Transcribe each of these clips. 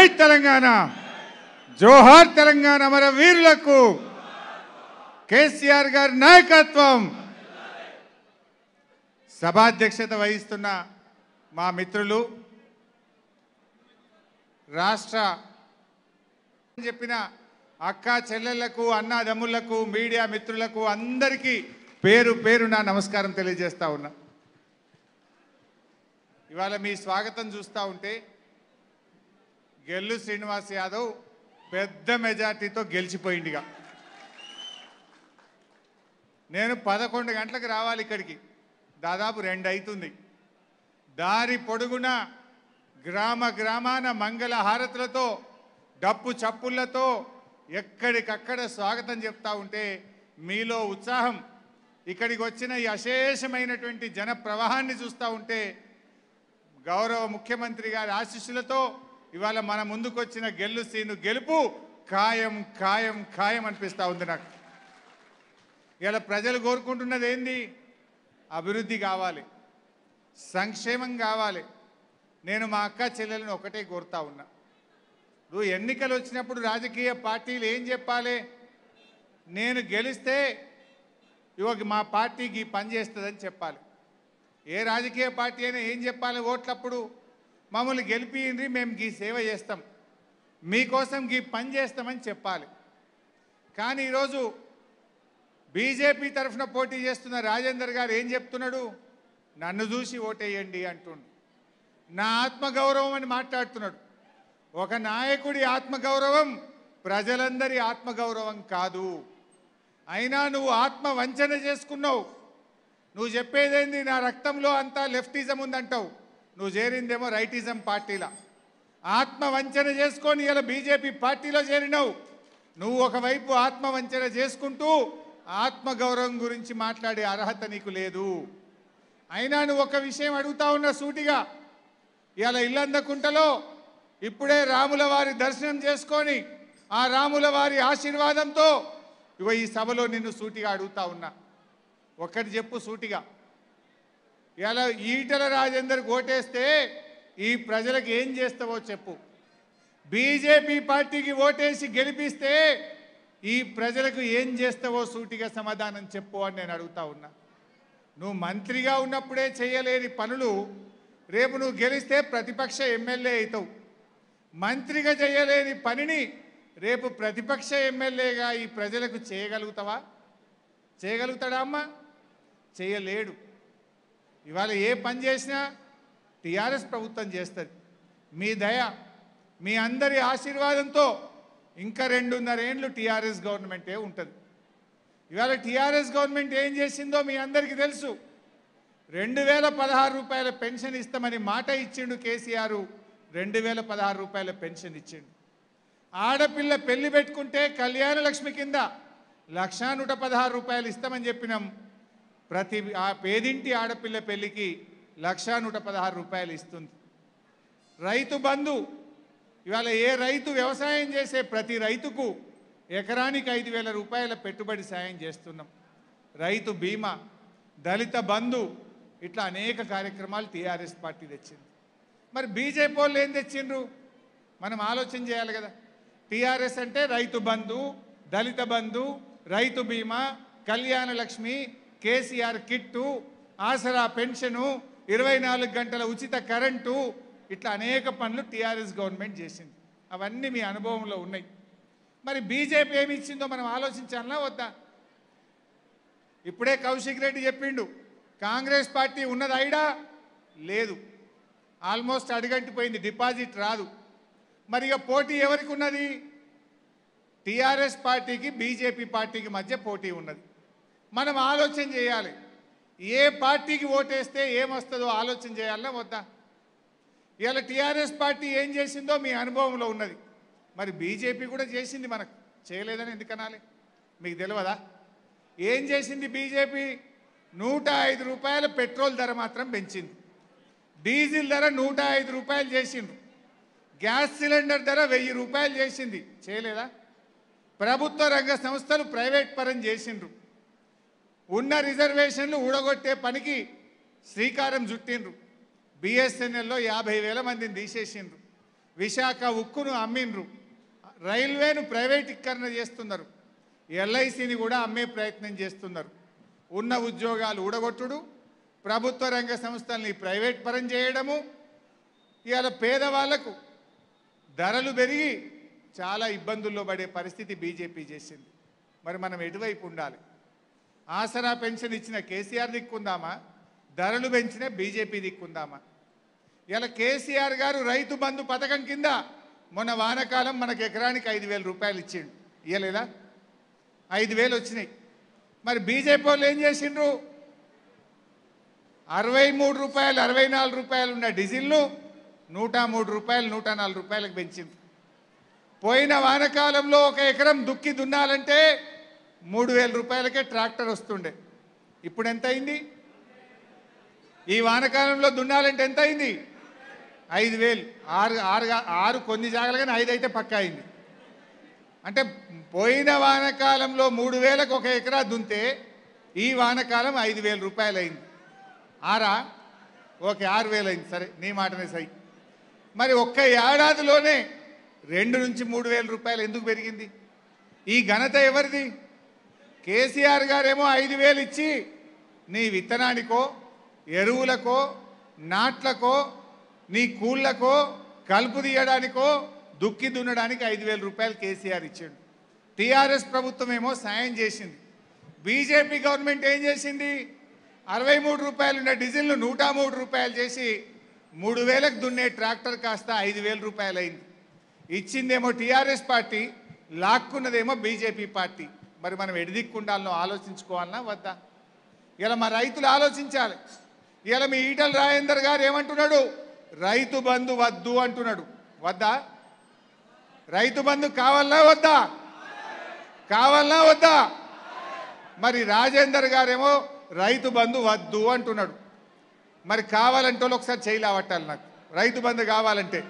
జై తెలంగాణ జోహార్ తెలంగాణ మన వీరులకు కేసీఆర్ గారి నాయకత్వం సభాధ్యక్షత వహిస్తున్న మా మిత్రులు రాష్ట్ర చెప్పిన అక్క చెల్లెళ్లకు అన్నాదమ్ములకు మీడియా మిత్రులకు అందరికీ పేరు పేరు నా నమస్కారం తెలియజేస్తా ఉన్నా ఇవాళ మీ స్వాగతం చూస్తూ ఉంటే గెల్లు శ్రీనివాస్ యాదవ్ పెద్ద మెజార్టీతో గెలిచిపోయిండిగా నేను పదకొండు గంటలకు రావాలి ఇక్కడికి దాదాపు రెండు అవుతుంది దారి పొడుగున గ్రామ గ్రామాన మంగళ హారతులతో డప్పు చప్పుళ్లతో ఎక్కడికక్కడ స్వాగతం చెప్తా ఉంటే మీలో ఉత్సాహం ఇక్కడికి వచ్చిన ఈ అశేషమైనటువంటి జన ప్రవాహాన్ని చూస్తూ ఉంటే గౌరవ ముఖ్యమంత్రి గారి ఆశీస్సులతో ఇవాళ మన ముందుకొచ్చిన గెల్లు సీను గెలుపు ఖాయం ఖాయం ఖాయం అనిపిస్తూ ఉంది నాకు ఇవాళ ప్రజలు కోరుకుంటున్నది ఏంది అభివృద్ధి కావాలి సంక్షేమం కావాలి నేను మా అక్క చెల్లెలను ఒకటే కోరుతా ఉన్నా నువ్వు ఎన్నికలు వచ్చినప్పుడు రాజకీయ పార్టీలు ఏం చెప్పాలి నేను గెలిస్తే ఇవ్వకి మా పార్టీకి పనిచేస్తుందని చెప్పాలి ఏ రాజకీయ పార్టీ అయినా ఏం చెప్పాలి ఓట్లప్పుడు మమ్మల్ని గెలిపియండి మేము గీ సేవ చేస్తాం మీకోసం గీ పని చేస్తామని చెప్పాలి కానీ ఈరోజు బీజేపీ తరఫున పోటీ చేస్తున్న రాజేందర్ గారు ఏం చెప్తున్నాడు నన్ను చూసి ఓటేయండి అంటుండు నా ఆత్మగౌరవం అని మాట్లాడుతున్నాడు ఒక నాయకుడి ఆత్మగౌరవం ప్రజలందరి ఆత్మగౌరవం కాదు అయినా నువ్వు ఆత్మ వంచన చేసుకున్నావు నువ్వు చెప్పేదేంది నా రక్తంలో అంతా లెఫ్టిజం ఉందంటావు నువ్వు చేరిందేమో రైటిజం పార్టీలా ఆత్మవంచన చేసుకొని ఇలా బీజేపీ పార్టీలో చేరినావు నువ్వు ఒకవైపు ఆత్మవంచన చేసుకుంటూ ఆత్మగౌరవం గురించి మాట్లాడే అర్హత నీకు లేదు అయినా నువ్వు ఒక విషయం అడుగుతా ఉన్నా సూటిగా ఇలా ఇల్లందకుంటలో ఇప్పుడే రాముల వారి దర్శనం చేసుకొని ఆ రాముల వారి ఆశీర్వాదంతో ఇవ ఈ సభలో నిన్ను సూటిగా అడుగుతా ఉన్నా ఒక్కటి చెప్పు సూటిగా ఇలా ఈటల రాజేందర్ ఓటేస్తే ఈ ప్రజలకు ఏం చేస్తావో చెప్పు బీజేపీ పార్టీకి ఓటేసి గెలిపిస్తే ఈ ప్రజలకు ఏం చేస్తావో సూటిగా సమాధానం చెప్పు అని నేను అడుగుతా ఉన్నా నువ్వు మంత్రిగా ఉన్నప్పుడే చేయలేని పనులు రేపు నువ్వు గెలిస్తే ప్రతిపక్ష ఎమ్మెల్యే అవుతావు మంత్రిగా చేయలేని పనిని రేపు ప్రతిపక్ష ఎమ్మెల్యేగా ఈ ప్రజలకు చేయగలుగుతావా చేయగలుగుతాడా అమ్మా చేయలేడు ఇవాళ ఏ పని చేసినా టీఆర్ఎస్ ప్రభుత్వం చేస్తుంది మీ దయ మీ అందరి ఆశీర్వాదంతో ఇంకా రెండున్నర ఏండ్లు టీఆర్ఎస్ గవర్నమెంటే ఉంటుంది ఇవాళ టీఆర్ఎస్ గవర్నమెంట్ ఏం చేసిందో మీ అందరికీ తెలుసు రెండు వేల పదహారు రూపాయల పెన్షన్ ఇస్తామని మాట ఇచ్చిండు కేసీఆర్ రెండు వేల పదహారు రూపాయల పెన్షన్ ఇచ్చిండు ఆడపిల్ల పెళ్లి పెట్టుకుంటే కళ్యాణ లక్ష్మి కింద లక్షా నూట పదహారు రూపాయలు ఇస్తామని చెప్పినాం ప్రతి ఆ పేదింటి ఆడపిల్ల పెళ్లికి లక్షా నూట పదహారు రూపాయలు ఇస్తుంది రైతు బంధు ఇవాళ ఏ రైతు వ్యవసాయం చేసే ప్రతి రైతుకు ఎకరానికి ఐదు వేల రూపాయల పెట్టుబడి సాయం చేస్తున్నాం రైతు బీమా దళిత బంధు ఇట్లా అనేక కార్యక్రమాలు టీఆర్ఎస్ పార్టీ తెచ్చింది మరి బీజేపీ వాళ్ళు ఏం తెచ్చిండ్రు మనం ఆలోచన చేయాలి కదా టీఆర్ఎస్ అంటే రైతు బంధు దళిత బంధు రైతు బీమా కళ్యాణ లక్ష్మి కేసీఆర్ కిట్టు ఆసరా పెన్షను ఇరవై నాలుగు గంటల ఉచిత కరెంటు ఇట్లా అనేక పనులు టీఆర్ఎస్ గవర్నమెంట్ చేసింది అవన్నీ మీ అనుభవంలో ఉన్నాయి మరి బీజేపీ ఏమి ఇచ్చిందో మనం ఆలోచించాలా వద్దా ఇప్పుడే కౌశిక్ రెడ్డి చెప్పిండు కాంగ్రెస్ పార్టీ ఉన్నది ఐడా లేదు ఆల్మోస్ట్ అడుగంటిపోయింది డిపాజిట్ రాదు మరి ఇక పోటీ ఎవరికి ఉన్నది టీఆర్ఎస్ పార్టీకి బీజేపీ పార్టీకి మధ్య పోటీ ఉన్నది మనం ఆలోచన చేయాలి ఏ పార్టీకి ఓటేస్తే ఏమొస్తుందో ఆలోచన చేయాలన్నా వద్దా ఇవాళ టీఆర్ఎస్ పార్టీ ఏం చేసిందో మీ అనుభవంలో ఉన్నది మరి బీజేపీ కూడా చేసింది మనకు చేయలేదని ఎందుకనాలి మీకు తెలియదా ఏం చేసింది బీజేపీ నూట ఐదు రూపాయల పెట్రోల్ ధర మాత్రం పెంచింది డీజిల్ ధర నూట ఐదు రూపాయలు చేసిండ్రు గ్యాస్ సిలిండర్ ధర వెయ్యి రూపాయలు చేసింది చేయలేదా ప్రభుత్వ రంగ సంస్థలు ప్రైవేట్ పరం చేసిండ్రు ఉన్న రిజర్వేషన్లు ఊడగొట్టే పనికి శ్రీకారం చుట్టిండ్రు బిఎస్ఎన్ఎల్లో యాభై వేల మందిని తీసేసిండ్రు విశాఖ ఉక్కును అమ్మిండ్రు రైల్వేను ప్రైవేటీకరణ చేస్తున్నారు ఎల్ఐసిని కూడా అమ్మే ప్రయత్నం చేస్తున్నారు ఉన్న ఉద్యోగాలు ఊడగొట్టుడు ప్రభుత్వ రంగ సంస్థల్ని ప్రైవేట్ పరం చేయడము ఇవాళ పేదవాళ్లకు ధరలు పెరిగి చాలా ఇబ్బందుల్లో పడే పరిస్థితి బీజేపీ చేసింది మరి మనం ఎటువైపు ఉండాలి ఆసరా పెన్షన్ ఇచ్చిన కేసీఆర్ దిక్కుందామా ధరలు పెంచిన బీజేపీ దిక్కుందామా ఇలా కేసీఆర్ గారు రైతు బంధు పథకం కింద మొన్న వానకాలం మనకు ఎకరానికి ఐదు వేల రూపాయలు ఇచ్చిండు ఇవ్వలేదా ఐదు వేలు వచ్చినాయి మరి బీజేపీ వాళ్ళు ఏం చేసిండ్రు అరవై మూడు రూపాయలు అరవై నాలుగు రూపాయలు ఉన్న డీజిల్ను నూట మూడు రూపాయలు నూట నాలుగు రూపాయలకు పెంచింది పోయిన వానకాలంలో ఒక ఎకరం దుక్కి దున్నాలంటే మూడు వేల రూపాయలకే ట్రాక్టర్ వస్తుండే ఇప్పుడు ఎంత అయింది ఈ వానకాలంలో దున్నాలంటే ఎంత అయింది ఐదు వేలు ఆరు ఆరు ఆరు కొన్ని జాగాలు కానీ ఐదు అయితే పక్క అయింది అంటే పోయిన వానకాలంలో మూడు వేలకు ఒక ఎకరా దుంతే ఈ వానకాలం ఐదు వేల రూపాయలు అయింది ఆరా ఓకే ఆరు వేలు అయింది సరే నీ మాటనే సై మరి ఒక్క ఏడాదిలోనే రెండు నుంచి మూడు వేల రూపాయలు ఎందుకు పెరిగింది ఈ ఘనత ఎవరిది కేసీఆర్ గారేమో ఐదు వేలు ఇచ్చి నీ విత్తనానికో ఎరువులకో నాట్లకో నీ కూళ్ళకో కలుపు తీయడానికో దుక్కి దున్నడానికి ఐదు వేల రూపాయలు కేసీఆర్ ఇచ్చాడు టీఆర్ఎస్ ప్రభుత్వం ఏమో సాయం చేసింది బీజేపీ గవర్నమెంట్ ఏం చేసింది అరవై మూడు రూపాయలు ఉన్న డీజిల్ను నూట మూడు రూపాయలు చేసి మూడు వేలకు దున్నే ట్రాక్టర్ కాస్త ఐదు వేల రూపాయలు అయింది ఇచ్చిందేమో టీఆర్ఎస్ పార్టీ లాక్కున్నదేమో బీజేపీ పార్టీ మరి మనం ఎడిదిక్కుండాలనో ఆలోచించుకోవాలన్నా వద్దా ఇలా మా రైతులు ఆలోచించాలి ఇలా మీ ఈటల రాజేందర్ గారు ఏమంటున్నాడు రైతు బంధు వద్దు అంటున్నాడు వద్దా రైతు బంధు కావాలన్నా వద్దా కావాలన్నా వద్దా మరి రాజేందర్ గారేమో రైతు బంధు వద్దు అంటున్నాడు మరి కావాలంటే వాళ్ళు ఒకసారి చేయలేవట్టాలి నాకు రైతు బంధు కావాలంటే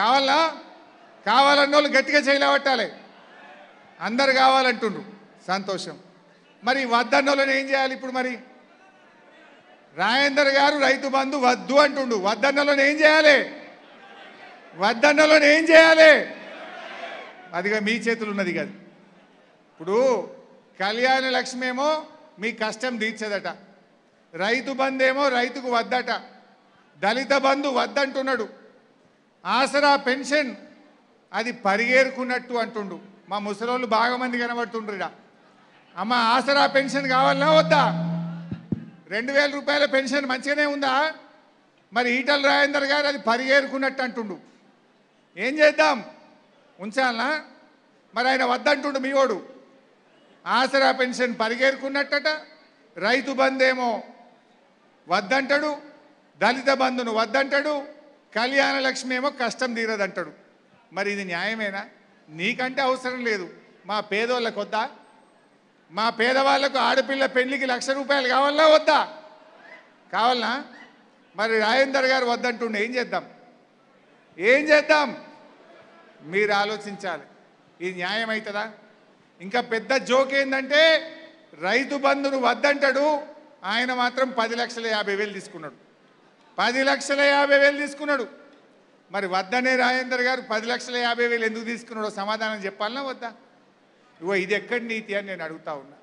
కావాలా కావాలన్న వాళ్ళు గట్టిగా చేయలేవట్టాలి అందరు కావాలంటుండ్రు సంతోషం మరి వద్దన్నోళ్ళని ఏం చేయాలి ఇప్పుడు మరి రాజేందర్ గారు రైతు బంధు వద్దు అంటుండు వద్దన్నోళ్ళని ఏం చేయాలి వద్దన్నోళ్ళని ఏం చేయాలి అదిగా మీ చేతులు ఉన్నది కాదు ఇప్పుడు కళ్యాణ లక్ష్మి ఏమో మీ కష్టం తీర్చదట రైతు బంధు ఏమో రైతుకు వద్దట దళిత బంధు వద్దంటున్నాడు ఆసరా పెన్షన్ అది పరిగేరుకున్నట్టు అంటుండు మా ముసలోళ్ళు బాగా మంది కనబడుతుండ్రిడా అమ్మ ఆసరా పెన్షన్ కావాలన్నా వద్దా రెండు వేల రూపాయల పెన్షన్ మంచిగానే ఉందా మరి ఈటల రాజేందర్ గారు అది పరిగేరుకున్నట్టు అంటుండు ఏం చేద్దాం ఉంచాలనా మరి ఆయన వద్దంటుండు మీ వాడు ఆసరా పెన్షన్ పరిగేరుకున్నట్టట రైతు బంధేమో వద్దంటాడు దళిత బంధును వద్దంటాడు కళ్యాణ లక్ష్మి ఏమో కష్టం తీరదంటాడు మరి ఇది న్యాయమేనా నీకంటే అవసరం లేదు మా పేదోళ్ళకు వద్దా మా పేదవాళ్ళకు ఆడపిల్ల పెళ్లికి లక్ష రూపాయలు కావాలా వద్దా కావాలనా మరి రాజేందర్ గారు వద్దంటుండే ఏం చేద్దాం ఏం చేద్దాం మీరు ఆలోచించాలి ఇది న్యాయం అవుతుందా ఇంకా పెద్ద జోక్ ఏంటంటే రైతు బంధును వద్దంటాడు ఆయన మాత్రం పది లక్షల యాభై వేలు తీసుకున్నాడు పది లక్షల యాభై వేలు తీసుకున్నాడు మరి వద్దనే రాజేందర్ గారు పది లక్షల యాభై వేలు ఎందుకు తీసుకున్నాడో సమాధానం చెప్పాలన్నా వద్దా ఇగో ఇది ఎక్కడి నీతి అని నేను అడుగుతా ఉన్నా